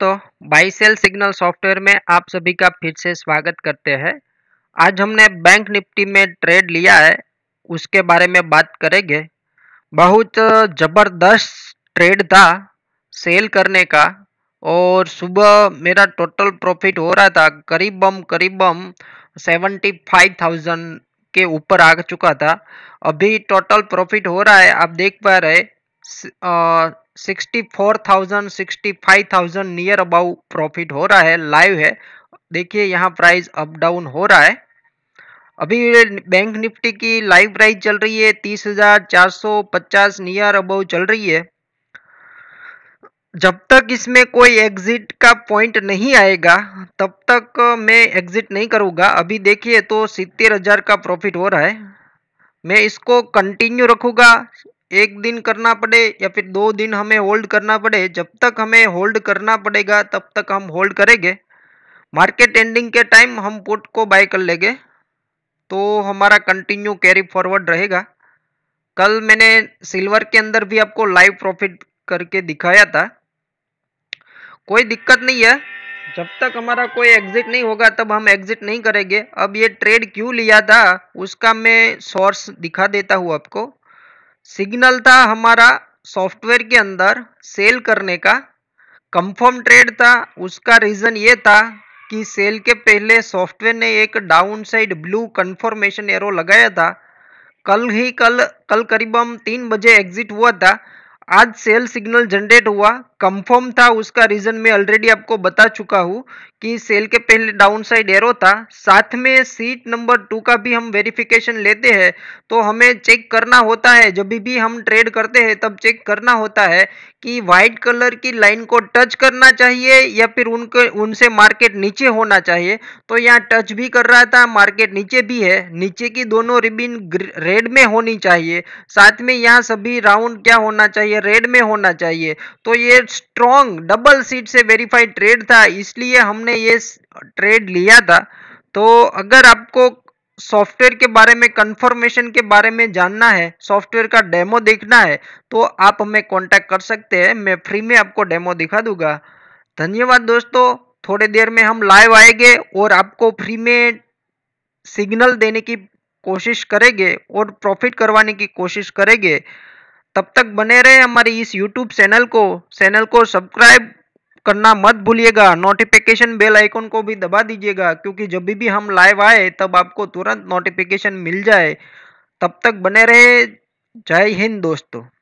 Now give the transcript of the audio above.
तो buy sell signal software में आप सभी का फिर से स्वागत करते हैं आज हमने बैंक निफ्टी में ट्रेड लिया है उसके बारे में बात करेंगे बहुत ज़बरदस्त ट्रेड था सेल करने का और सुबह मेरा टोटल प्रॉफिट हो रहा था करीबम करीबम सेवेंटी फाइव थाउजेंड के ऊपर आ चुका था अभी टोटल प्रॉफिट हो रहा है आप देख पा रहे sixty four thousand sixty five thousand near about profit हो रहा है लाइव है देखिए यहाँ प्राइस अप डाउन हो रहा है अभी बैंक निफ्टी की लाइव प्राइस चल रही है तीस हजार चार सौ पचास नियर अबाउ चल रही है जब तक इसमें कोई एग्जिट का पॉइंट नहीं आएगा तब तक मैं एग्जिट नहीं करूँगा अभी देखिए तो सितर हज़ार का प्रॉफिट हो रहा है मैं इसको कंटिन्यू रखूँगा एक दिन करना पड़े या फिर दो दिन हमें होल्ड करना पड़े जब तक हमें होल्ड करना पड़ेगा तब तक हम होल्ड करेंगे मार्केट एंडिंग के टाइम हम पुट को बाय कर लेंगे तो हमारा कंटिन्यू कैरी फॉरवर्ड रहेगा कल मैंने सिल्वर के अंदर भी आपको लाइव प्रॉफिट करके दिखाया था कोई दिक्कत नहीं है जब तक हमारा कोई एग्जिट नहीं होगा तब हम एग्जिट नहीं करेंगे अब ये ट्रेड क्यों लिया था उसका मैं सोर्स दिखा देता हूँ आपको सिग्नल था हमारा सॉफ्टवेयर के अंदर सेल करने का कंफर्म ट्रेड था उसका रीज़न ये था कि सेल के पहले सॉफ्टवेयर ने एक down side blue confirmation arrow लगाया था कल ही कल कल करीबन तीन बजे एग्जिट हुआ था आज सेल सिग्नल जनरेट हुआ कंफर्म था उसका रीज़न मैं ऑलरेडी आपको बता चुका हूँ कि सेल के पहले डाउन साइड एरो था साथ में सीट नंबर टू का भी हम वेरिफिकेशन लेते हैं तो हमें चेक करना होता है जब भी हम ट्रेड करते हैं तब चेक करना होता है कि वाइट कलर की लाइन को टच करना चाहिए या फिर उनके उनसे मार्केट नीचे होना चाहिए तो यहाँ टच भी कर रहा था मार्केट नीचे भी है नीचे की दोनों रिबिन रेड में होनी चाहिए साथ में यहाँ सभी राउंड क्या होना चाहिए रेड में होना चाहिए तो ये मार्केट स्ट्रॉन्ग डबल सीट से वेरीफाइड ट्रेड था इसलिए हमने ये ट्रेड लिया था तो अगर आपको सॉफ्टवेयर के बारे में कंफर्मेशन के बारे में जानना है सॉफ्टवेयर का डेमो देखना है तो आप हमें कांटेक्ट कर सकते हैं मैं फ्री में आपको डेमो दिखा दूंगा धन्यवाद दोस्तों थोड़ी देर में हम लाइव आएंगे और आपको फ्री में सिग्नल देने की कोशिश करेंगे और प्रॉफिट करवाने की कोशिश करेंगे तब तक बने रहे हमारी इस यूट्यूब चैनल को चैनल को सब्सक्राइब करना मत भूलिएगा नोटिफिकेशन बेल आइकन को भी दबा दीजिएगा क्योंकि जब भी हम लाइव आए तब आपको तुरंत नोटिफिकेशन मिल जाए तब तक बने रहे जय हिंद दोस्तों